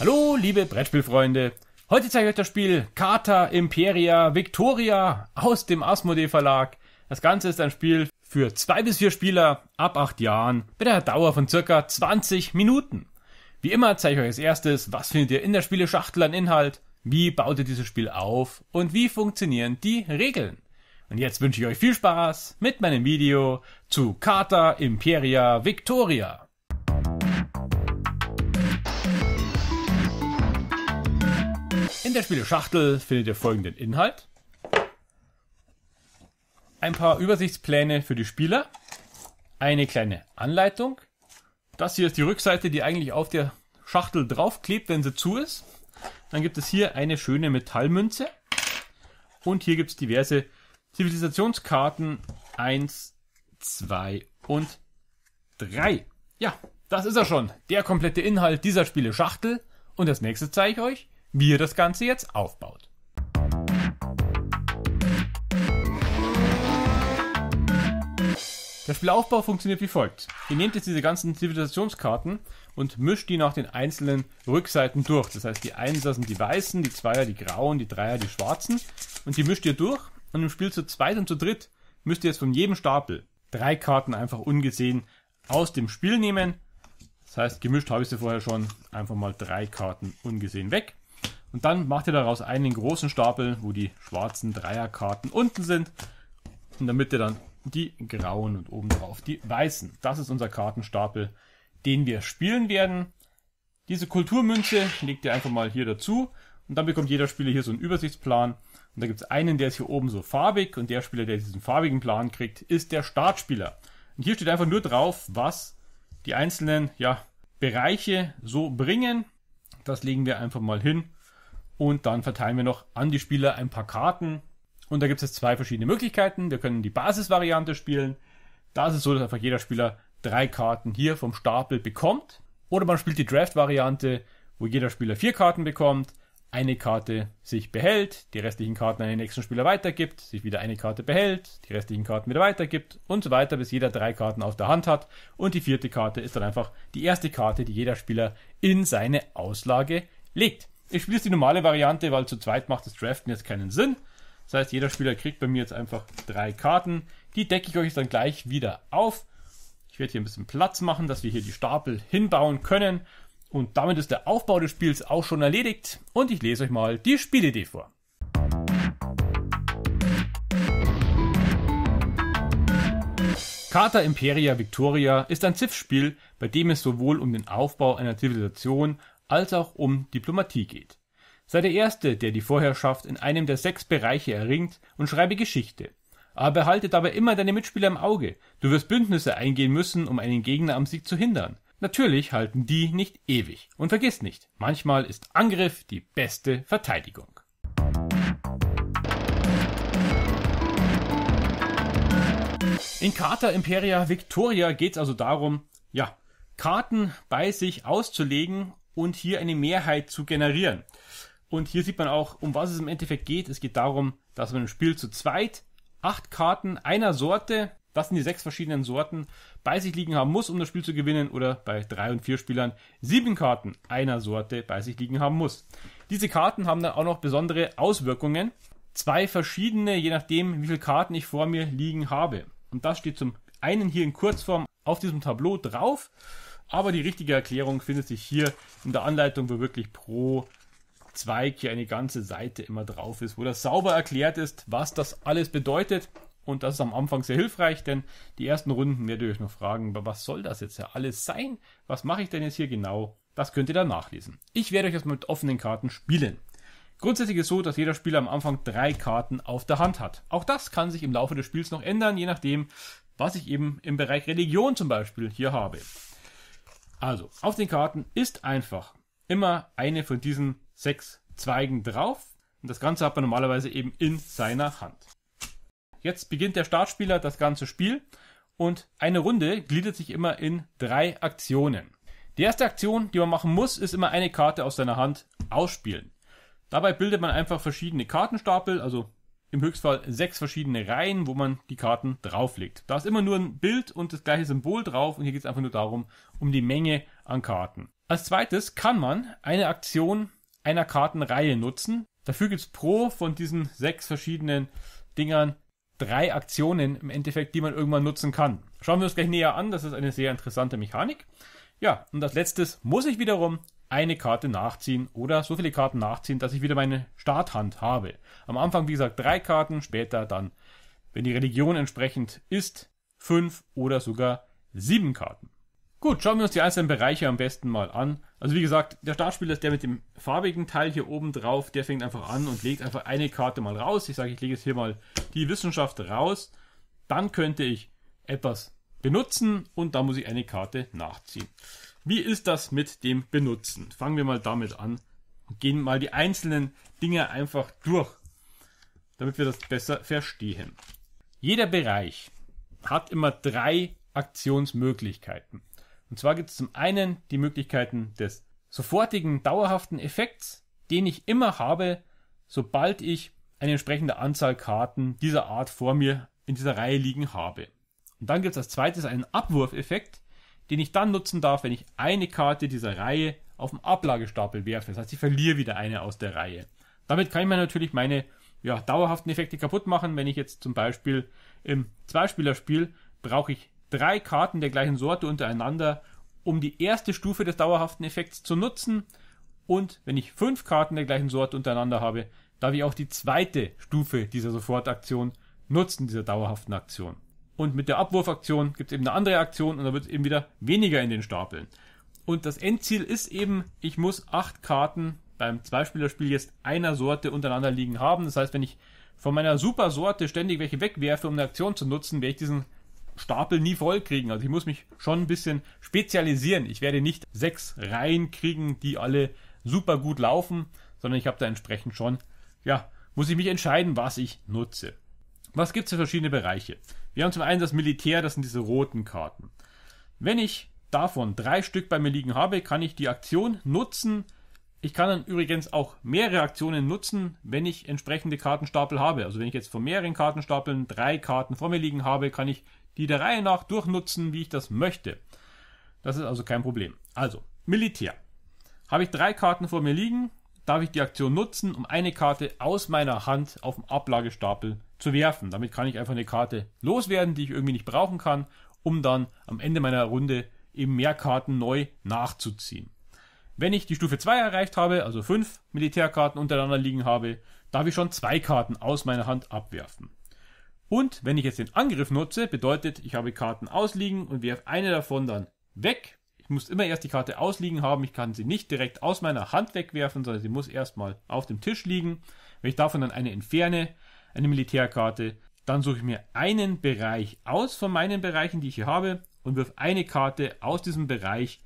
Hallo, liebe Brettspielfreunde. Heute zeige ich euch das Spiel Carta Imperia Victoria aus dem Asmodee Verlag. Das Ganze ist ein Spiel für zwei bis vier Spieler ab acht Jahren mit einer Dauer von circa 20 Minuten. Wie immer zeige ich euch als erstes, was findet ihr in der Spieleschachtel an Inhalt. Wie baut ihr dieses Spiel auf und wie funktionieren die Regeln? Und jetzt wünsche ich euch viel Spaß mit meinem Video zu Carta Imperia Victoria. In der Spieleschachtel findet ihr folgenden Inhalt. Ein paar Übersichtspläne für die Spieler, eine kleine Anleitung. Das hier ist die Rückseite, die eigentlich auf der Schachtel draufklebt, wenn sie zu ist. Dann gibt es hier eine schöne Metallmünze. Und hier gibt es diverse Zivilisationskarten 1, 2 und 3. Ja, das ist er schon. Der komplette Inhalt dieser Spiele Schachtel. Und als nächstes zeige ich euch, wie ihr das Ganze jetzt aufbaut. Der Spielaufbau funktioniert wie folgt. Ihr nehmt jetzt diese ganzen Zivilisationskarten und mischt die nach den einzelnen Rückseiten durch. Das heißt, die Einser sind die weißen, die Zweier die grauen, die Dreier die schwarzen und die mischt ihr durch und im Spiel zu zweit und zu dritt müsst ihr jetzt von jedem Stapel drei Karten einfach ungesehen aus dem Spiel nehmen. Das heißt, gemischt habe ich sie vorher schon, einfach mal drei Karten ungesehen weg. Und dann macht ihr daraus einen großen Stapel, wo die schwarzen Dreierkarten unten sind. Und damit ihr dann die grauen und oben drauf die weißen. Das ist unser Kartenstapel den wir spielen werden. Diese Kulturmünze legt ihr einfach mal hier dazu und dann bekommt jeder Spieler hier so einen Übersichtsplan. Und da gibt es einen, der ist hier oben so farbig und der Spieler, der diesen farbigen Plan kriegt, ist der Startspieler. Und hier steht einfach nur drauf, was die einzelnen ja, Bereiche so bringen. Das legen wir einfach mal hin und dann verteilen wir noch an die Spieler ein paar Karten. Und da gibt es zwei verschiedene Möglichkeiten. Wir können die Basisvariante spielen. Da ist es so, dass einfach jeder Spieler drei Karten hier vom Stapel bekommt. Oder man spielt die Draft-Variante, wo jeder Spieler vier Karten bekommt, eine Karte sich behält, die restlichen Karten an den nächsten Spieler weitergibt, sich wieder eine Karte behält, die restlichen Karten wieder weitergibt und so weiter, bis jeder drei Karten auf der Hand hat. Und die vierte Karte ist dann einfach die erste Karte, die jeder Spieler in seine Auslage legt. Ich spiele jetzt die normale Variante, weil zu zweit macht das Draften jetzt keinen Sinn. Das heißt, jeder Spieler kriegt bei mir jetzt einfach drei Karten. Die decke ich euch dann gleich wieder auf. Ich werde hier ein bisschen Platz machen, dass wir hier die Stapel hinbauen können. Und damit ist der Aufbau des Spiels auch schon erledigt. Und ich lese euch mal die Spielidee vor. Carta Imperia Victoria ist ein Ziff-Spiel, bei dem es sowohl um den Aufbau einer Zivilisation als auch um Diplomatie geht. Sei der Erste, der die Vorherrschaft in einem der sechs Bereiche erringt und schreibe Geschichte. Aber behalte dabei immer deine Mitspieler im Auge. Du wirst Bündnisse eingehen müssen, um einen Gegner am Sieg zu hindern. Natürlich halten die nicht ewig. Und vergiss nicht, manchmal ist Angriff die beste Verteidigung. In Carta Imperia Victoria geht es also darum, ja, Karten bei sich auszulegen und hier eine Mehrheit zu generieren. Und hier sieht man auch, um was es im Endeffekt geht. Es geht darum, dass man im Spiel zu zweit acht Karten einer Sorte, das sind die sechs verschiedenen Sorten, bei sich liegen haben muss, um das Spiel zu gewinnen, oder bei drei und vier Spielern sieben Karten einer Sorte bei sich liegen haben muss. Diese Karten haben dann auch noch besondere Auswirkungen. Zwei verschiedene, je nachdem, wie viele Karten ich vor mir liegen habe. Und das steht zum einen hier in Kurzform auf diesem Tableau drauf, aber die richtige Erklärung findet sich hier in der Anleitung, wo wirklich pro Zweig hier eine ganze Seite immer drauf ist, wo das sauber erklärt ist, was das alles bedeutet. Und das ist am Anfang sehr hilfreich, denn die ersten Runden werdet ihr euch noch fragen, was soll das jetzt ja alles sein? Was mache ich denn jetzt hier genau? Das könnt ihr dann nachlesen. Ich werde euch das mit offenen Karten spielen. Grundsätzlich ist es so, dass jeder Spieler am Anfang drei Karten auf der Hand hat. Auch das kann sich im Laufe des Spiels noch ändern, je nachdem, was ich eben im Bereich Religion zum Beispiel hier habe. Also, auf den Karten ist einfach immer eine von diesen sechs Zweigen drauf. Und das Ganze hat man normalerweise eben in seiner Hand. Jetzt beginnt der Startspieler das ganze Spiel und eine Runde gliedert sich immer in drei Aktionen. Die erste Aktion, die man machen muss, ist immer eine Karte aus seiner Hand ausspielen. Dabei bildet man einfach verschiedene Kartenstapel, also im Höchstfall sechs verschiedene Reihen, wo man die Karten drauflegt. Da ist immer nur ein Bild und das gleiche Symbol drauf und hier geht es einfach nur darum, um die Menge an Karten. Als zweites kann man eine Aktion einer Kartenreihe nutzen. Dafür gibt es pro von diesen sechs verschiedenen Dingern drei Aktionen im Endeffekt, die man irgendwann nutzen kann. Schauen wir uns gleich näher an, das ist eine sehr interessante Mechanik. Ja, und als letztes muss ich wiederum eine Karte nachziehen oder so viele Karten nachziehen, dass ich wieder meine Starthand habe. Am Anfang, wie gesagt, drei Karten, später dann, wenn die Religion entsprechend ist, fünf oder sogar sieben Karten. Gut, schauen wir uns die einzelnen Bereiche am besten mal an. Also wie gesagt, der Startspieler ist der mit dem farbigen Teil hier oben drauf, der fängt einfach an und legt einfach eine Karte mal raus. Ich sage, ich lege jetzt hier mal die Wissenschaft raus. Dann könnte ich etwas benutzen und da muss ich eine Karte nachziehen. Wie ist das mit dem Benutzen? Fangen wir mal damit an und gehen mal die einzelnen Dinge einfach durch, damit wir das besser verstehen. Jeder Bereich hat immer drei Aktionsmöglichkeiten. Und zwar gibt es zum einen die Möglichkeiten des sofortigen, dauerhaften Effekts, den ich immer habe, sobald ich eine entsprechende Anzahl Karten dieser Art vor mir in dieser Reihe liegen habe. Und dann gibt es als zweites einen Abwurfeffekt, den ich dann nutzen darf, wenn ich eine Karte dieser Reihe auf dem Ablagestapel werfe. Das heißt, ich verliere wieder eine aus der Reihe. Damit kann ich mir natürlich meine ja, dauerhaften Effekte kaputt machen. Wenn ich jetzt zum Beispiel im Zweispielerspiel brauche ich drei Karten der gleichen Sorte untereinander, um die erste Stufe des dauerhaften Effekts zu nutzen. Und wenn ich fünf Karten der gleichen Sorte untereinander habe, darf ich auch die zweite Stufe dieser Sofortaktion nutzen, dieser dauerhaften Aktion. Und mit der Abwurfaktion gibt es eben eine andere Aktion und da wird es eben wieder weniger in den Stapeln. Und das Endziel ist eben, ich muss acht Karten beim Zweispielerspiel jetzt einer Sorte untereinander liegen haben. Das heißt, wenn ich von meiner Super ständig welche wegwerfe, um eine Aktion zu nutzen, werde ich diesen Stapel nie voll kriegen. Also ich muss mich schon ein bisschen spezialisieren. Ich werde nicht sechs Reihen kriegen, die alle super gut laufen, sondern ich habe da entsprechend schon, ja, muss ich mich entscheiden, was ich nutze. Was gibt es für verschiedene Bereiche? Wir haben zum einen das Militär, das sind diese roten Karten. Wenn ich davon drei Stück bei mir liegen habe, kann ich die Aktion nutzen. Ich kann dann übrigens auch mehrere Aktionen nutzen, wenn ich entsprechende Kartenstapel habe. Also wenn ich jetzt von mehreren Kartenstapeln drei Karten vor mir liegen habe, kann ich die der Reihe nach durchnutzen, wie ich das möchte. Das ist also kein Problem. Also, Militär. Habe ich drei Karten vor mir liegen, darf ich die Aktion nutzen, um eine Karte aus meiner Hand auf dem Ablagestapel zu werfen. Damit kann ich einfach eine Karte loswerden, die ich irgendwie nicht brauchen kann, um dann am Ende meiner Runde eben mehr Karten neu nachzuziehen. Wenn ich die Stufe 2 erreicht habe, also fünf Militärkarten untereinander liegen habe, darf ich schon zwei Karten aus meiner Hand abwerfen. Und wenn ich jetzt den Angriff nutze, bedeutet, ich habe Karten ausliegen und werfe eine davon dann weg. Ich muss immer erst die Karte ausliegen haben. Ich kann sie nicht direkt aus meiner Hand wegwerfen, sondern sie muss erstmal auf dem Tisch liegen. Wenn ich davon dann eine entferne, eine Militärkarte, dann suche ich mir einen Bereich aus von meinen Bereichen, die ich hier habe, und wirf eine Karte aus diesem Bereich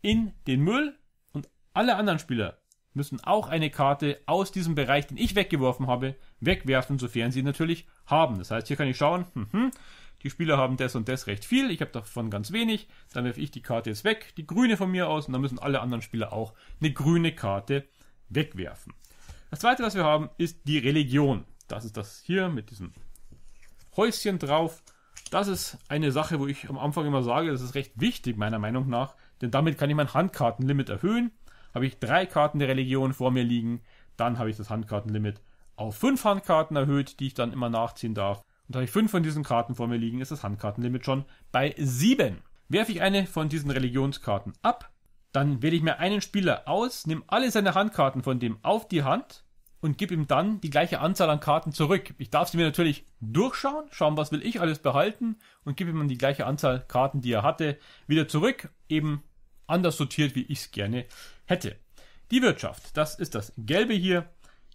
in den Müll und alle anderen Spieler müssen auch eine Karte aus diesem Bereich, den ich weggeworfen habe, wegwerfen, sofern sie natürlich haben. Das heißt, hier kann ich schauen, hm, hm, die Spieler haben das und das recht viel, ich habe davon ganz wenig, dann werfe ich die Karte jetzt weg, die grüne von mir aus, und dann müssen alle anderen Spieler auch eine grüne Karte wegwerfen. Das zweite, was wir haben, ist die Religion. Das ist das hier mit diesem Häuschen drauf. Das ist eine Sache, wo ich am Anfang immer sage, das ist recht wichtig meiner Meinung nach, denn damit kann ich mein Handkartenlimit erhöhen habe ich drei Karten der Religion vor mir liegen. Dann habe ich das Handkartenlimit auf fünf Handkarten erhöht, die ich dann immer nachziehen darf. Und habe ich fünf von diesen Karten vor mir liegen, ist das Handkartenlimit schon bei sieben. Werfe ich eine von diesen Religionskarten ab, dann wähle ich mir einen Spieler aus, nehme alle seine Handkarten von dem auf die Hand und gebe ihm dann die gleiche Anzahl an Karten zurück. Ich darf sie mir natürlich durchschauen, schauen, was will ich alles behalten und gebe ihm dann die gleiche Anzahl Karten, die er hatte, wieder zurück, eben anders sortiert, wie ich es gerne hätte. Die Wirtschaft, das ist das Gelbe hier.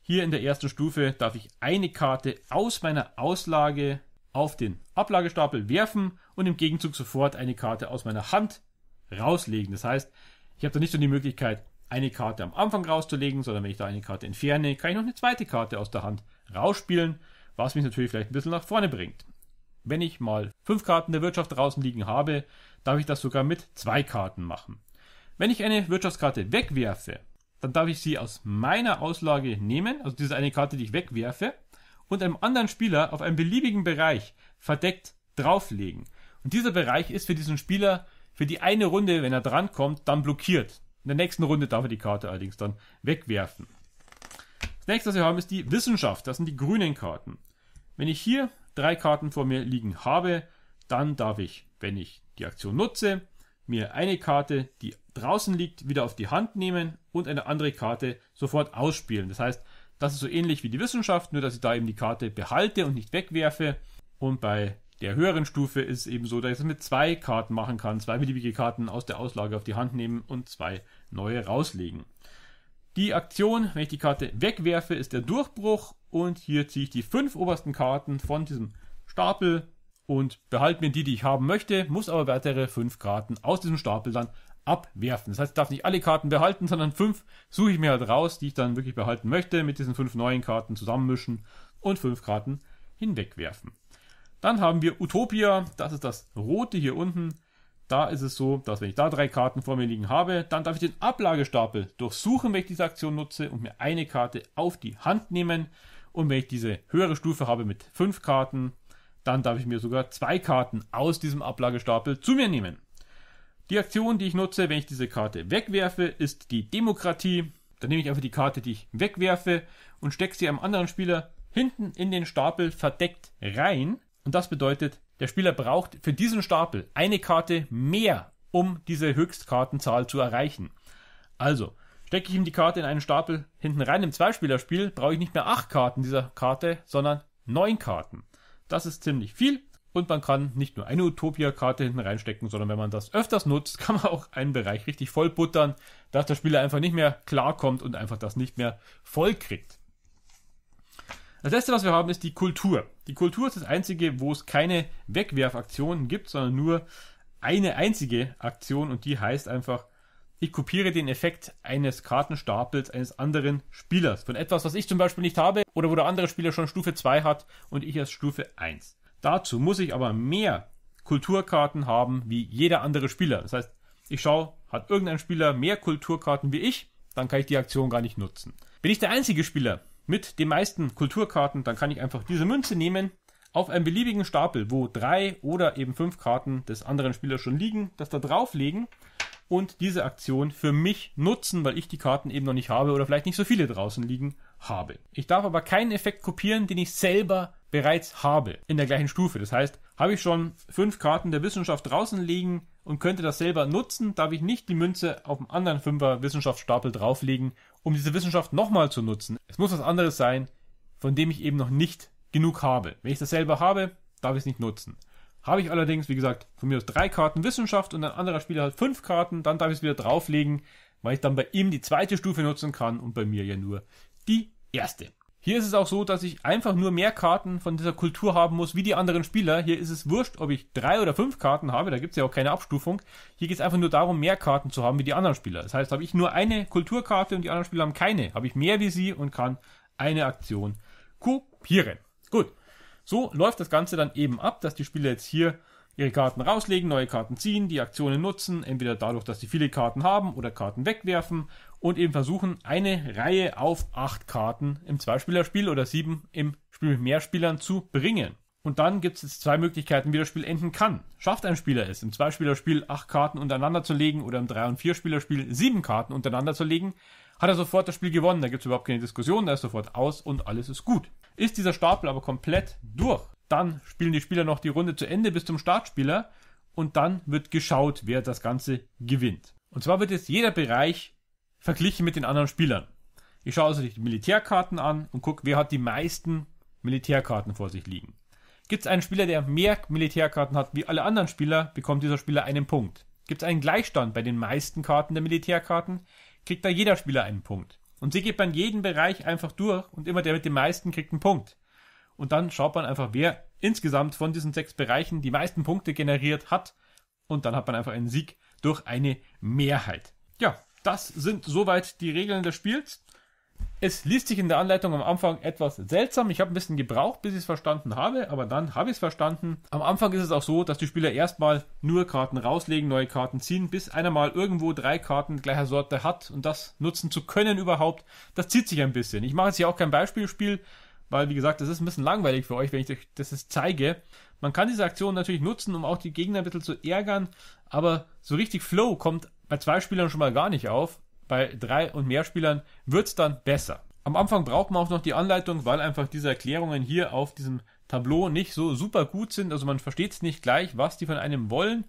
Hier in der ersten Stufe darf ich eine Karte aus meiner Auslage auf den Ablagestapel werfen und im Gegenzug sofort eine Karte aus meiner Hand rauslegen. Das heißt, ich habe da nicht nur die Möglichkeit, eine Karte am Anfang rauszulegen, sondern wenn ich da eine Karte entferne, kann ich noch eine zweite Karte aus der Hand rausspielen, was mich natürlich vielleicht ein bisschen nach vorne bringt. Wenn ich mal fünf Karten der Wirtschaft draußen liegen habe, darf ich das sogar mit zwei Karten machen. Wenn ich eine Wirtschaftskarte wegwerfe, dann darf ich sie aus meiner Auslage nehmen, also diese eine Karte, die ich wegwerfe, und einem anderen Spieler auf einem beliebigen Bereich verdeckt drauflegen. Und dieser Bereich ist für diesen Spieler für die eine Runde, wenn er drankommt, dann blockiert. In der nächsten Runde darf er die Karte allerdings dann wegwerfen. Das nächste, was wir haben, ist die Wissenschaft. Das sind die grünen Karten. Wenn ich hier drei Karten vor mir liegen habe, dann darf ich, wenn ich die Aktion nutze, mir eine Karte, die draußen liegt, wieder auf die Hand nehmen und eine andere Karte sofort ausspielen. Das heißt, das ist so ähnlich wie die Wissenschaft, nur dass ich da eben die Karte behalte und nicht wegwerfe. Und bei der höheren Stufe ist es eben so, dass ich es mit zwei Karten machen kann, zwei beliebige Karten aus der Auslage auf die Hand nehmen und zwei neue rauslegen. Die Aktion, wenn ich die Karte wegwerfe, ist der Durchbruch und hier ziehe ich die fünf obersten Karten von diesem Stapel und behalte mir die, die ich haben möchte, muss aber weitere fünf Karten aus diesem Stapel dann abwerfen. Das heißt, ich darf nicht alle Karten behalten, sondern fünf suche ich mir halt raus, die ich dann wirklich behalten möchte, mit diesen fünf neuen Karten zusammenmischen und fünf Karten hinwegwerfen. Dann haben wir Utopia, das ist das rote hier unten. Da ist es so, dass wenn ich da drei Karten vor mir liegen habe, dann darf ich den Ablagestapel durchsuchen, wenn ich diese Aktion nutze und mir eine Karte auf die Hand nehmen. Und wenn ich diese höhere Stufe habe mit fünf Karten, dann darf ich mir sogar zwei Karten aus diesem Ablagestapel zu mir nehmen. Die Aktion, die ich nutze, wenn ich diese Karte wegwerfe, ist die Demokratie. Dann nehme ich einfach die Karte, die ich wegwerfe und stecke sie einem anderen Spieler hinten in den Stapel verdeckt rein. Und das bedeutet, der Spieler braucht für diesen Stapel eine Karte mehr, um diese Höchstkartenzahl zu erreichen. Also, stecke ich ihm die Karte in einen Stapel hinten rein im Zweispielerspiel, brauche ich nicht mehr acht Karten dieser Karte, sondern neun Karten. Das ist ziemlich viel. Und man kann nicht nur eine Utopia-Karte hinten reinstecken, sondern wenn man das öfters nutzt, kann man auch einen Bereich richtig voll buttern, dass der Spieler einfach nicht mehr klarkommt und einfach das nicht mehr voll kriegt. Das letzte, was wir haben, ist die Kultur. Die Kultur ist das einzige, wo es keine Wegwerfaktionen gibt, sondern nur eine einzige Aktion und die heißt einfach ich kopiere den Effekt eines Kartenstapels eines anderen Spielers. Von etwas, was ich zum Beispiel nicht habe oder wo der andere Spieler schon Stufe 2 hat und ich erst Stufe 1. Dazu muss ich aber mehr Kulturkarten haben wie jeder andere Spieler. Das heißt, ich schaue, hat irgendein Spieler mehr Kulturkarten wie ich, dann kann ich die Aktion gar nicht nutzen. Bin ich der einzige Spieler mit den meisten Kulturkarten, dann kann ich einfach diese Münze nehmen, auf einen beliebigen Stapel, wo drei oder eben fünf Karten des anderen Spielers schon liegen, das da drauflegen und diese Aktion für mich nutzen, weil ich die Karten eben noch nicht habe oder vielleicht nicht so viele draußen liegen habe. Ich darf aber keinen Effekt kopieren, den ich selber bereits habe in der gleichen Stufe. Das heißt, habe ich schon fünf Karten der Wissenschaft draußen liegen und könnte das selber nutzen, darf ich nicht die Münze auf dem anderen Fünfer Wissenschaftsstapel drauflegen, um diese Wissenschaft nochmal zu nutzen. Es muss was anderes sein, von dem ich eben noch nicht genug habe. Wenn ich das selber habe, darf ich es nicht nutzen. Habe ich allerdings, wie gesagt, von mir aus drei Karten Wissenschaft und ein anderer Spieler hat fünf Karten, dann darf ich es wieder drauflegen, weil ich dann bei ihm die zweite Stufe nutzen kann und bei mir ja nur die erste. Hier ist es auch so, dass ich einfach nur mehr Karten von dieser Kultur haben muss wie die anderen Spieler. Hier ist es wurscht, ob ich drei oder fünf Karten habe, da gibt es ja auch keine Abstufung. Hier geht es einfach nur darum, mehr Karten zu haben wie die anderen Spieler. Das heißt, habe ich nur eine Kulturkarte und die anderen Spieler haben keine, habe ich mehr wie sie und kann eine Aktion kopieren. Gut, so läuft das Ganze dann eben ab, dass die Spieler jetzt hier ihre Karten rauslegen, neue Karten ziehen, die Aktionen nutzen, entweder dadurch, dass sie viele Karten haben oder Karten wegwerfen und eben versuchen, eine Reihe auf acht Karten im Zweispielerspiel oder sieben im Spiel mit mehr Spielern zu bringen. Und dann gibt es zwei Möglichkeiten, wie das Spiel enden kann. Schafft ein Spieler es, im Zweispielerspiel acht Karten untereinander zu legen oder im Drei- und Vierspielerspiel sieben Karten untereinander zu legen, hat er sofort das Spiel gewonnen. Da gibt es überhaupt keine Diskussion, da ist sofort aus und alles ist gut. Ist dieser Stapel aber komplett durch, dann spielen die Spieler noch die Runde zu Ende bis zum Startspieler und dann wird geschaut, wer das Ganze gewinnt. Und zwar wird jetzt jeder Bereich verglichen mit den anderen Spielern. Ich schaue also die Militärkarten an und gucke, wer hat die meisten Militärkarten vor sich liegen. Gibt es einen Spieler, der mehr Militärkarten hat wie alle anderen Spieler, bekommt dieser Spieler einen Punkt. Gibt es einen Gleichstand bei den meisten Karten der Militärkarten, kriegt da jeder Spieler einen Punkt. Und sie geht man jeden Bereich einfach durch und immer der mit dem meisten kriegt einen Punkt. Und dann schaut man einfach, wer insgesamt von diesen sechs Bereichen die meisten Punkte generiert hat. Und dann hat man einfach einen Sieg durch eine Mehrheit. Ja, das sind soweit die Regeln des Spiels. Es liest sich in der Anleitung am Anfang etwas seltsam. Ich habe ein bisschen gebraucht, bis ich es verstanden habe, aber dann habe ich es verstanden. Am Anfang ist es auch so, dass die Spieler erstmal nur Karten rauslegen, neue Karten ziehen, bis einer mal irgendwo drei Karten gleicher Sorte hat und das nutzen zu können überhaupt. Das zieht sich ein bisschen. Ich mache jetzt hier auch kein Beispielspiel, weil wie gesagt, das ist ein bisschen langweilig für euch, wenn ich euch das jetzt zeige. Man kann diese Aktion natürlich nutzen, um auch die Gegner ein bisschen zu ärgern, aber so richtig Flow kommt bei zwei Spielern schon mal gar nicht auf bei drei und mehr Spielern wird's dann besser. Am Anfang braucht man auch noch die Anleitung, weil einfach diese Erklärungen hier auf diesem Tableau nicht so super gut sind. Also man versteht's nicht gleich, was die von einem wollen.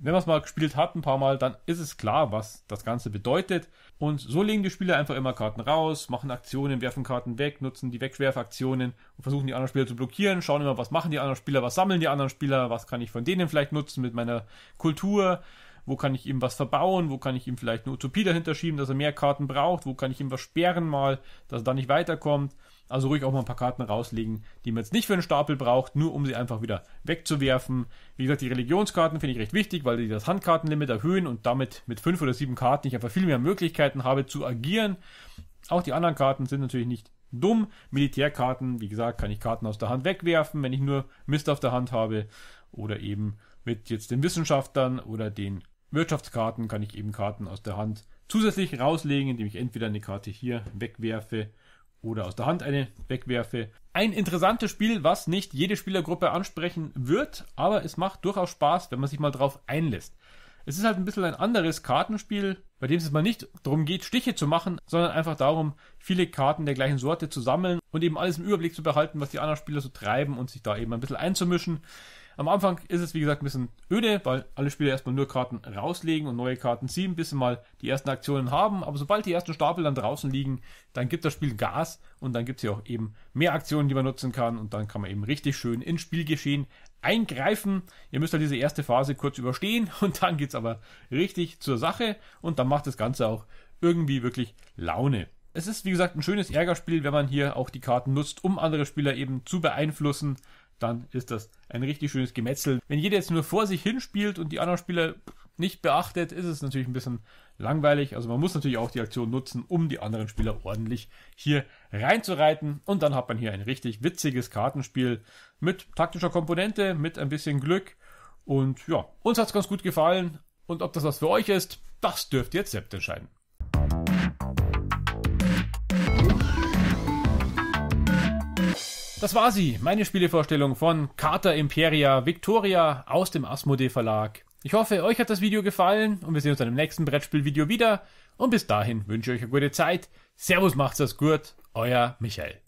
Wenn man es mal gespielt hat, ein paar Mal, dann ist es klar, was das Ganze bedeutet. Und so legen die Spieler einfach immer Karten raus, machen Aktionen, werfen Karten weg, nutzen die Wegwerfaktionen und versuchen die anderen Spieler zu blockieren, schauen immer, was machen die anderen Spieler, was sammeln die anderen Spieler, was kann ich von denen vielleicht nutzen mit meiner Kultur wo kann ich ihm was verbauen, wo kann ich ihm vielleicht eine Utopie dahinter schieben, dass er mehr Karten braucht, wo kann ich ihm was sperren mal, dass er da nicht weiterkommt. Also ruhig auch mal ein paar Karten rauslegen, die man jetzt nicht für einen Stapel braucht, nur um sie einfach wieder wegzuwerfen. Wie gesagt, die Religionskarten finde ich recht wichtig, weil die das Handkartenlimit erhöhen und damit mit fünf oder sieben Karten ich einfach viel mehr Möglichkeiten habe zu agieren. Auch die anderen Karten sind natürlich nicht dumm. Militärkarten, wie gesagt, kann ich Karten aus der Hand wegwerfen, wenn ich nur Mist auf der Hand habe. Oder eben mit jetzt den Wissenschaftlern oder den Wirtschaftskarten kann ich eben Karten aus der Hand zusätzlich rauslegen, indem ich entweder eine Karte hier wegwerfe oder aus der Hand eine wegwerfe. Ein interessantes Spiel, was nicht jede Spielergruppe ansprechen wird, aber es macht durchaus Spaß, wenn man sich mal drauf einlässt. Es ist halt ein bisschen ein anderes Kartenspiel, bei dem es mal nicht darum geht, Stiche zu machen, sondern einfach darum, viele Karten der gleichen Sorte zu sammeln und eben alles im Überblick zu behalten, was die anderen Spieler so treiben und sich da eben ein bisschen einzumischen. Am Anfang ist es wie gesagt ein bisschen öde, weil alle Spieler erstmal nur Karten rauslegen und neue Karten ziehen, bis sie mal die ersten Aktionen haben. Aber sobald die ersten Stapel dann draußen liegen, dann gibt das Spiel Gas und dann gibt es ja auch eben mehr Aktionen, die man nutzen kann und dann kann man eben richtig schön ins Spielgeschehen eingreifen. Ihr müsst halt diese erste Phase kurz überstehen und dann geht es aber richtig zur Sache und dann macht das Ganze auch irgendwie wirklich Laune. Es ist wie gesagt ein schönes Ärgerspiel, wenn man hier auch die Karten nutzt, um andere Spieler eben zu beeinflussen dann ist das ein richtig schönes Gemetzel. Wenn jeder jetzt nur vor sich hinspielt und die anderen Spieler nicht beachtet, ist es natürlich ein bisschen langweilig. Also man muss natürlich auch die Aktion nutzen, um die anderen Spieler ordentlich hier reinzureiten. Und dann hat man hier ein richtig witziges Kartenspiel mit taktischer Komponente, mit ein bisschen Glück. Und ja, uns hat's ganz gut gefallen. Und ob das was für euch ist, das dürft ihr jetzt selbst entscheiden. Das war sie, meine Spielevorstellung von Carter Imperia Victoria aus dem Asmodee Verlag. Ich hoffe, euch hat das Video gefallen und wir sehen uns dann im nächsten Brettspielvideo wieder. Und bis dahin wünsche ich euch eine gute Zeit. Servus, macht's das gut, euer Michael.